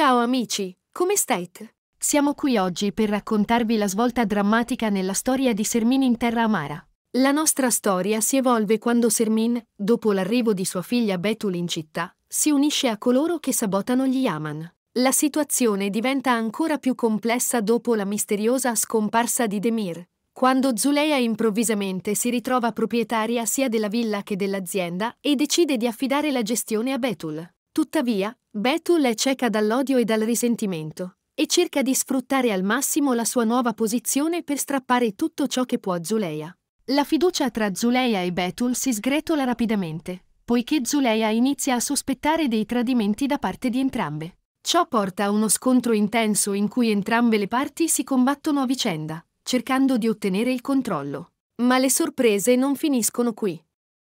Ciao amici, come state? Siamo qui oggi per raccontarvi la svolta drammatica nella storia di Sermin in terra amara. La nostra storia si evolve quando Sermin, dopo l'arrivo di sua figlia Betul in città, si unisce a coloro che sabotano gli Yaman. La situazione diventa ancora più complessa dopo la misteriosa scomparsa di Demir, quando Zuleia improvvisamente si ritrova proprietaria sia della villa che dell'azienda e decide di affidare la gestione a Betul. Tuttavia, Bethul è cieca dall'odio e dal risentimento e cerca di sfruttare al massimo la sua nuova posizione per strappare tutto ciò che può a Zuleia. La fiducia tra Zuleia e Bethul si sgretola rapidamente, poiché Zuleia inizia a sospettare dei tradimenti da parte di entrambe. Ciò porta a uno scontro intenso in cui entrambe le parti si combattono a vicenda, cercando di ottenere il controllo. Ma le sorprese non finiscono qui.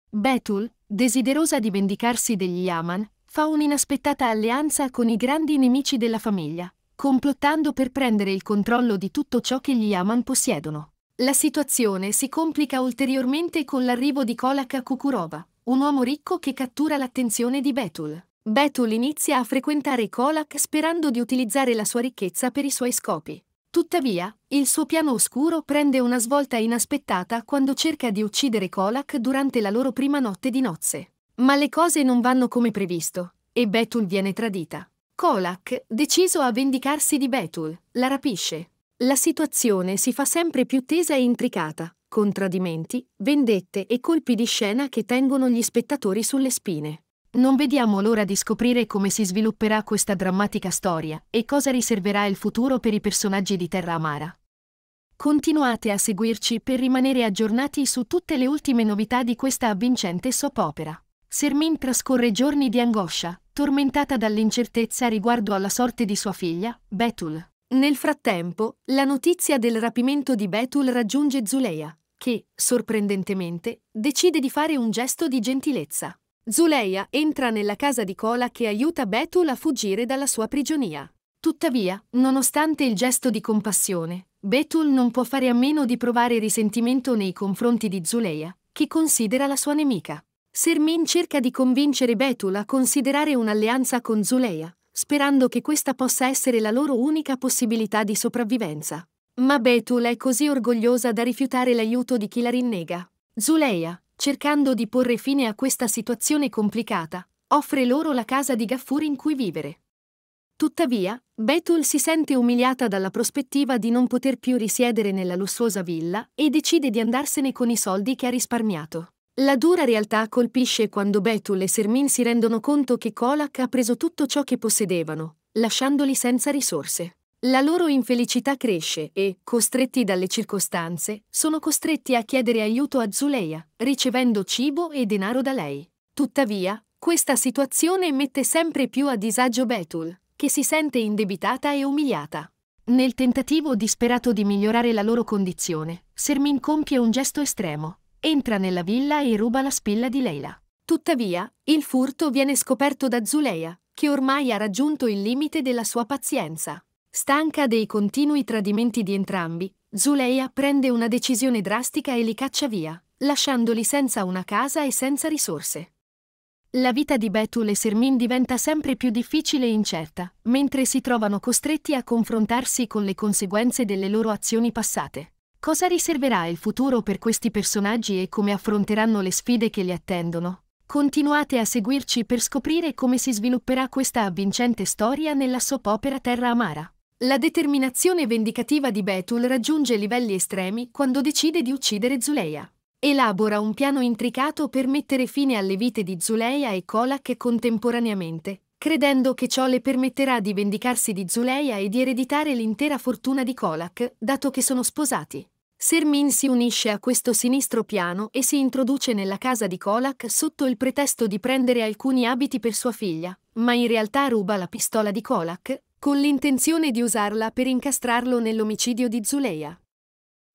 Bethul, desiderosa di vendicarsi degli Yaman, fa un'inaspettata alleanza con i grandi nemici della famiglia, complottando per prendere il controllo di tutto ciò che gli Yaman possiedono. La situazione si complica ulteriormente con l'arrivo di Kolak Kukurova, un uomo ricco che cattura l'attenzione di Betul. Betul inizia a frequentare Kolak sperando di utilizzare la sua ricchezza per i suoi scopi. Tuttavia, il suo piano oscuro prende una svolta inaspettata quando cerca di uccidere Kolak durante la loro prima notte di nozze. Ma le cose non vanno come previsto, e Betul viene tradita. Kolak, deciso a vendicarsi di Betul, la rapisce. La situazione si fa sempre più tesa e intricata, con tradimenti, vendette e colpi di scena che tengono gli spettatori sulle spine. Non vediamo l'ora di scoprire come si svilupperà questa drammatica storia e cosa riserverà il futuro per i personaggi di Terra Amara. Continuate a seguirci per rimanere aggiornati su tutte le ultime novità di questa avvincente soap opera. Sermin trascorre giorni di angoscia, tormentata dall'incertezza riguardo alla sorte di sua figlia, Betul. Nel frattempo, la notizia del rapimento di Betul raggiunge Zuleia, che, sorprendentemente, decide di fare un gesto di gentilezza. Zuleia entra nella casa di Cola che aiuta Betul a fuggire dalla sua prigionia. Tuttavia, nonostante il gesto di compassione, Betul non può fare a meno di provare risentimento nei confronti di Zuleia, che considera la sua nemica. Sermin cerca di convincere Betul a considerare un'alleanza con Zuleia, sperando che questa possa essere la loro unica possibilità di sopravvivenza. Ma Betul è così orgogliosa da rifiutare l'aiuto di chi la rinnega. Zuleia, cercando di porre fine a questa situazione complicata, offre loro la casa di Gaffur in cui vivere. Tuttavia, Betul si sente umiliata dalla prospettiva di non poter più risiedere nella lussuosa villa e decide di andarsene con i soldi che ha risparmiato. La dura realtà colpisce quando Betul e Sermin si rendono conto che Kolak ha preso tutto ciò che possedevano, lasciandoli senza risorse. La loro infelicità cresce e, costretti dalle circostanze, sono costretti a chiedere aiuto a Zuleia, ricevendo cibo e denaro da lei. Tuttavia, questa situazione mette sempre più a disagio Betul, che si sente indebitata e umiliata. Nel tentativo disperato di migliorare la loro condizione, Sermin compie un gesto estremo entra nella villa e ruba la spilla di Leila. Tuttavia, il furto viene scoperto da Zuleia, che ormai ha raggiunto il limite della sua pazienza. Stanca dei continui tradimenti di entrambi, Zuleia prende una decisione drastica e li caccia via, lasciandoli senza una casa e senza risorse. La vita di Betul e Sermin diventa sempre più difficile e incerta, mentre si trovano costretti a confrontarsi con le conseguenze delle loro azioni passate. Cosa riserverà il futuro per questi personaggi e come affronteranno le sfide che li attendono? Continuate a seguirci per scoprire come si svilupperà questa avvincente storia nella soap opera Terra Amara. La determinazione vendicativa di Betul raggiunge livelli estremi quando decide di uccidere Zuleia. Elabora un piano intricato per mettere fine alle vite di Zuleia e Kolak contemporaneamente, credendo che ciò le permetterà di vendicarsi di Zuleia e di ereditare l'intera fortuna di Kolak, dato che sono sposati. Sermin si unisce a questo sinistro piano e si introduce nella casa di Kolak sotto il pretesto di prendere alcuni abiti per sua figlia, ma in realtà ruba la pistola di Kolak, con l'intenzione di usarla per incastrarlo nell'omicidio di Zuleia.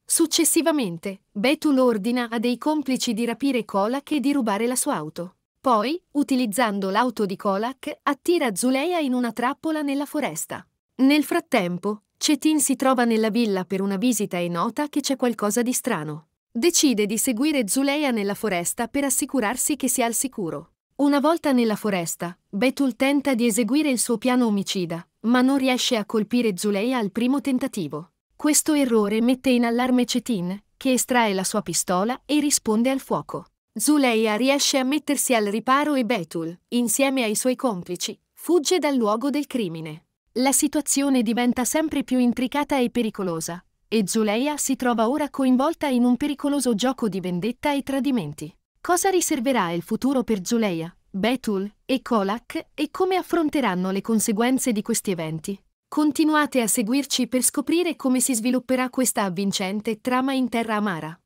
Successivamente, Betul ordina a dei complici di rapire Kolak e di rubare la sua auto. Poi, utilizzando l'auto di Kolak, attira Zuleia in una trappola nella foresta. Nel frattempo, Cetin si trova nella villa per una visita e nota che c'è qualcosa di strano. Decide di seguire Zuleia nella foresta per assicurarsi che sia al sicuro. Una volta nella foresta, Betul tenta di eseguire il suo piano omicida, ma non riesce a colpire Zuleia al primo tentativo. Questo errore mette in allarme Cetin, che estrae la sua pistola e risponde al fuoco. Zuleia riesce a mettersi al riparo e Betul, insieme ai suoi complici, fugge dal luogo del crimine. La situazione diventa sempre più intricata e pericolosa, e Zuleia si trova ora coinvolta in un pericoloso gioco di vendetta e tradimenti. Cosa riserverà il futuro per Zuleia, Betul e Kolak e come affronteranno le conseguenze di questi eventi? Continuate a seguirci per scoprire come si svilupperà questa avvincente trama in terra amara.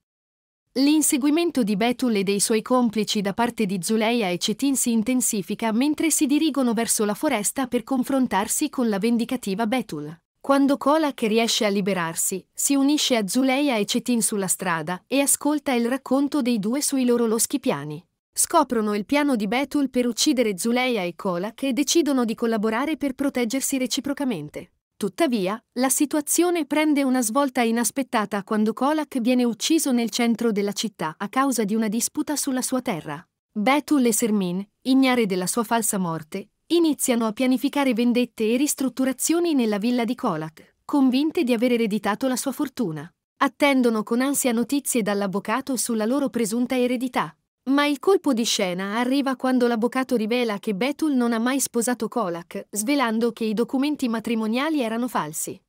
L'inseguimento di Betul e dei suoi complici da parte di Zuleia e Cetin si intensifica mentre si dirigono verso la foresta per confrontarsi con la vendicativa Betul. Quando Kola riesce a liberarsi, si unisce a Zuleia e Cetin sulla strada e ascolta il racconto dei due sui loro loschi piani. Scoprono il piano di Betul per uccidere Zuleia e Kola e decidono di collaborare per proteggersi reciprocamente. Tuttavia, la situazione prende una svolta inaspettata quando Kolak viene ucciso nel centro della città a causa di una disputa sulla sua terra. Betul e Sermin, ignare della sua falsa morte, iniziano a pianificare vendette e ristrutturazioni nella villa di Kolak, convinte di aver ereditato la sua fortuna. Attendono con ansia notizie dall'avvocato sulla loro presunta eredità. Ma il colpo di scena arriva quando l'avvocato rivela che Betul non ha mai sposato Kolak, svelando che i documenti matrimoniali erano falsi.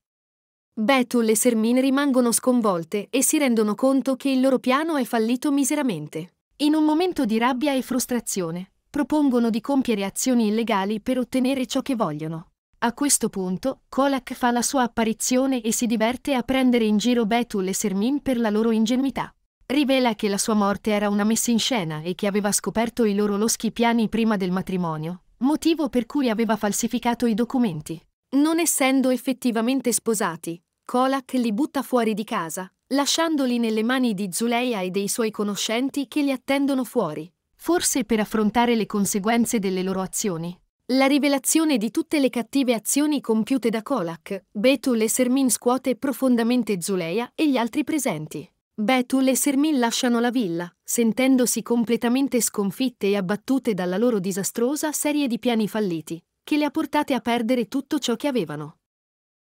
Betul e Sermin rimangono sconvolte e si rendono conto che il loro piano è fallito miseramente. In un momento di rabbia e frustrazione, propongono di compiere azioni illegali per ottenere ciò che vogliono. A questo punto, Kolak fa la sua apparizione e si diverte a prendere in giro Betul e Sermin per la loro ingenuità rivela che la sua morte era una messa in scena e che aveva scoperto i loro loschi piani prima del matrimonio, motivo per cui aveva falsificato i documenti. Non essendo effettivamente sposati, Kolak li butta fuori di casa, lasciandoli nelle mani di Zuleia e dei suoi conoscenti che li attendono fuori, forse per affrontare le conseguenze delle loro azioni. La rivelazione di tutte le cattive azioni compiute da Kolak, Betul e Sermin scuote profondamente Zuleia e gli altri presenti. Betul e Sermin lasciano la villa, sentendosi completamente sconfitte e abbattute dalla loro disastrosa serie di piani falliti, che le ha portate a perdere tutto ciò che avevano.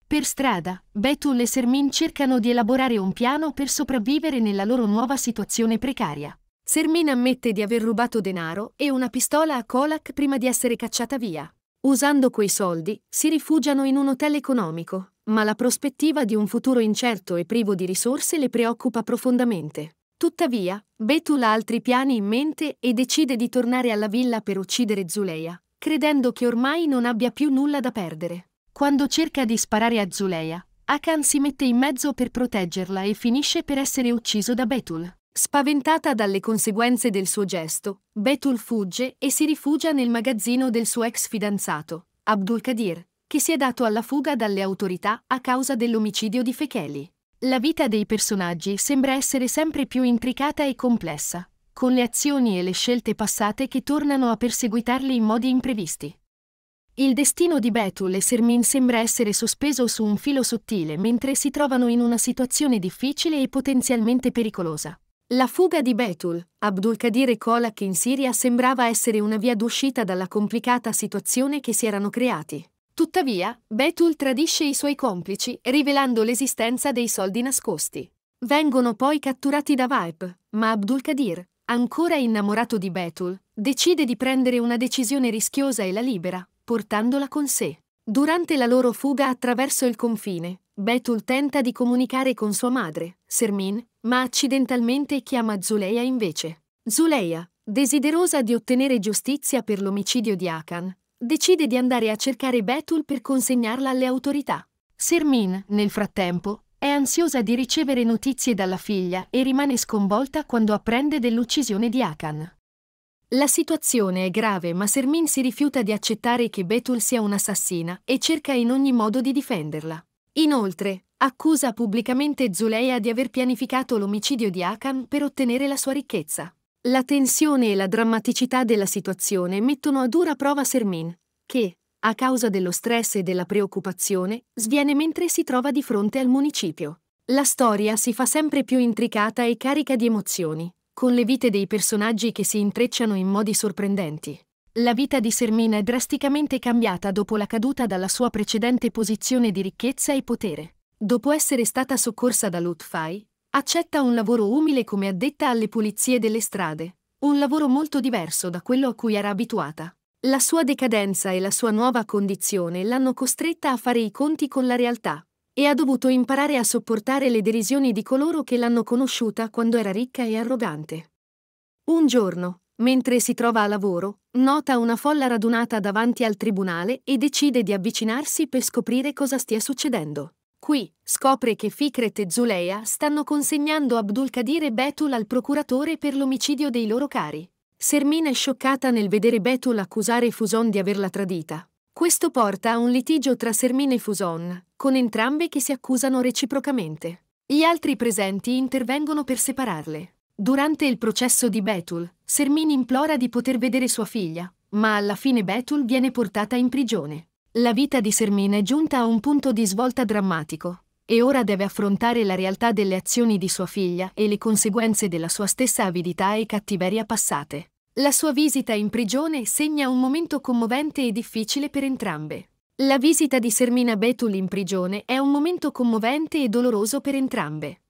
Per strada, Betul e Sermin cercano di elaborare un piano per sopravvivere nella loro nuova situazione precaria. Sermin ammette di aver rubato denaro e una pistola a Kolak prima di essere cacciata via. Usando quei soldi, si rifugiano in un hotel economico, ma la prospettiva di un futuro incerto e privo di risorse le preoccupa profondamente. Tuttavia, Betul ha altri piani in mente e decide di tornare alla villa per uccidere Zuleia, credendo che ormai non abbia più nulla da perdere. Quando cerca di sparare a Zuleia, Akan si mette in mezzo per proteggerla e finisce per essere ucciso da Betul. Spaventata dalle conseguenze del suo gesto, Betul fugge e si rifugia nel magazzino del suo ex fidanzato, Abdul Qadir, che si è dato alla fuga dalle autorità a causa dell'omicidio di Fecheli. La vita dei personaggi sembra essere sempre più intricata e complessa, con le azioni e le scelte passate che tornano a perseguitarli in modi imprevisti. Il destino di Betul e Sermin sembra essere sospeso su un filo sottile mentre si trovano in una situazione difficile e potenzialmente pericolosa. La fuga di Betul, Abdulkadir e Kolak in Siria sembrava essere una via d'uscita dalla complicata situazione che si erano creati. Tuttavia, Betul tradisce i suoi complici, rivelando l'esistenza dei soldi nascosti. Vengono poi catturati da Vibe, ma Abdul Qadir, ancora innamorato di Betul, decide di prendere una decisione rischiosa e la libera, portandola con sé. Durante la loro fuga attraverso il confine, Betul tenta di comunicare con sua madre, Sermin, ma accidentalmente chiama Zuleia invece. Zuleia, desiderosa di ottenere giustizia per l'omicidio di Akan, decide di andare a cercare Betul per consegnarla alle autorità. Sermin, nel frattempo, è ansiosa di ricevere notizie dalla figlia e rimane sconvolta quando apprende dell'uccisione di Akan. La situazione è grave, ma Sermin si rifiuta di accettare che Betul sia un'assassina e cerca in ogni modo di difenderla. Inoltre, accusa pubblicamente Zuleia di aver pianificato l'omicidio di Akan per ottenere la sua ricchezza. La tensione e la drammaticità della situazione mettono a dura prova Sermin, che, a causa dello stress e della preoccupazione, sviene mentre si trova di fronte al municipio. La storia si fa sempre più intricata e carica di emozioni, con le vite dei personaggi che si intrecciano in modi sorprendenti. La vita di Sermin è drasticamente cambiata dopo la caduta dalla sua precedente posizione di ricchezza e potere. Dopo essere stata soccorsa da Lutfai, accetta un lavoro umile come addetta alle pulizie delle strade, un lavoro molto diverso da quello a cui era abituata. La sua decadenza e la sua nuova condizione l'hanno costretta a fare i conti con la realtà e ha dovuto imparare a sopportare le derisioni di coloro che l'hanno conosciuta quando era ricca e arrogante. Un giorno, mentre si trova a lavoro, nota una folla radunata davanti al tribunale e decide di avvicinarsi per scoprire cosa stia succedendo. Qui scopre che Fikret e Zuleia stanno consegnando Abdulkadir e Betul al procuratore per l'omicidio dei loro cari. Sermina è scioccata nel vedere Betul accusare Fuson di averla tradita. Questo porta a un litigio tra Sermina e Fuson, con entrambe che si accusano reciprocamente. Gli altri presenti intervengono per separarle. Durante il processo di Betul, Sermin implora di poter vedere sua figlia, ma alla fine Betul viene portata in prigione. La vita di Sermina è giunta a un punto di svolta drammatico e ora deve affrontare la realtà delle azioni di sua figlia e le conseguenze della sua stessa avidità e cattiveria passate. La sua visita in prigione segna un momento commovente e difficile per entrambe. La visita di Sermina Betul in prigione è un momento commovente e doloroso per entrambe.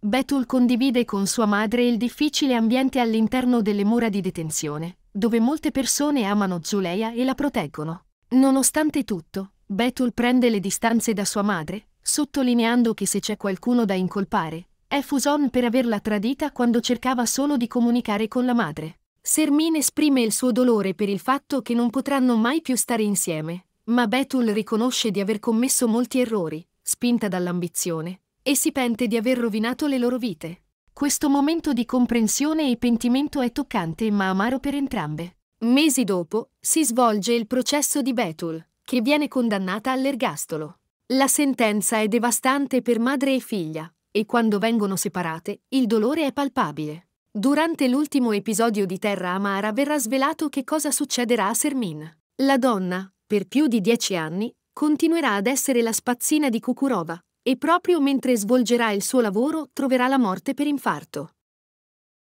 Betul condivide con sua madre il difficile ambiente all'interno delle mura di detenzione, dove molte persone amano Zuleia e la proteggono. Nonostante tutto, Bethel prende le distanze da sua madre, sottolineando che se c'è qualcuno da incolpare, è Fuson per averla tradita quando cercava solo di comunicare con la madre. Sermine esprime il suo dolore per il fatto che non potranno mai più stare insieme, ma Bethel riconosce di aver commesso molti errori, spinta dall'ambizione, e si pente di aver rovinato le loro vite. Questo momento di comprensione e pentimento è toccante ma amaro per entrambe. Mesi dopo, si svolge il processo di Betul, che viene condannata all'ergastolo. La sentenza è devastante per madre e figlia, e quando vengono separate, il dolore è palpabile. Durante l'ultimo episodio di Terra Amara verrà svelato che cosa succederà a Sermin. La donna, per più di dieci anni, continuerà ad essere la spazzina di Kukurova, e proprio mentre svolgerà il suo lavoro troverà la morte per infarto.